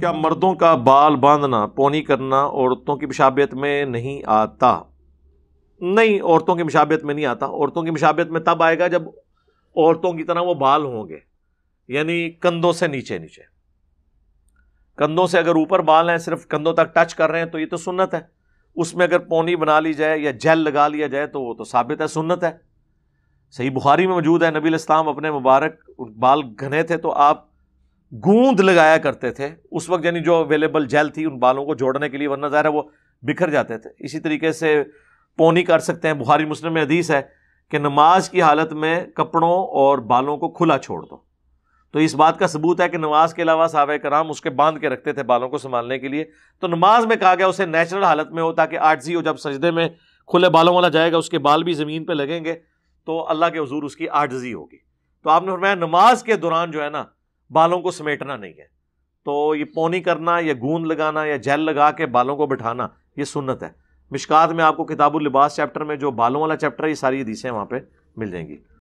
क्या मर्दों का बाल बांधना पोनी करना औरतों की मशाबियत में नहीं आता नहीं औरतों की मशाबियत में नहीं आता औरतों की मशाबियत में तब आएगा जब औरतों की तरह वो बाल होंगे यानी कंधों से नीचे नीचे कंधों से अगर ऊपर बाल हैं सिर्फ कंधों तक टच कर रहे हैं तो ये तो सुन्नत है उसमें अगर पोनी बना ली जाए या जेल लगा लिया जाए तो वो तो साबित है सुन्नत है सही बुखारी में मौजूद है नबी इस्लाम अपने मुबारक बाल घने थे तो आप गूंद लगाया करते थे उस वक्त यानी जो अवेलेबल जेल थी उन बालों को जोड़ने के लिए वरना ज़ाहिर है वो बिखर जाते थे इसी तरीके से पोनी कर सकते हैं बुहारी मुस्लिम में हदीस है कि नमाज की हालत में कपड़ों और बालों को खुला छोड़ दो तो इस बात का सबूत है कि नमाज के अलावा साहब कराम उसके बांध के रखते थे बालों को संभालने के लिए तो नमाज में कहा गया उसे नेचुरल हालत में हो ताकि आर्जी हो जब सजदे में खुले बालों वाला जाएगा उसके बाल भी ज़मीन पर लगेंगे तो अल्लाह के हजूर उसकी आर्जी होगी तो आपने फरमाया नमाज के दौरान जो है ना बालों को समेटना नहीं है तो ये पौनी करना या गूंद लगाना या जेल लगा के बालों को बिठाना ये सुन्नत है मिशकात में आपको किताबुल लिबास चैप्टर में जो बालों वाला चैप्टर है ये सारी हदीसें वहाँ पर मिल जाएंगी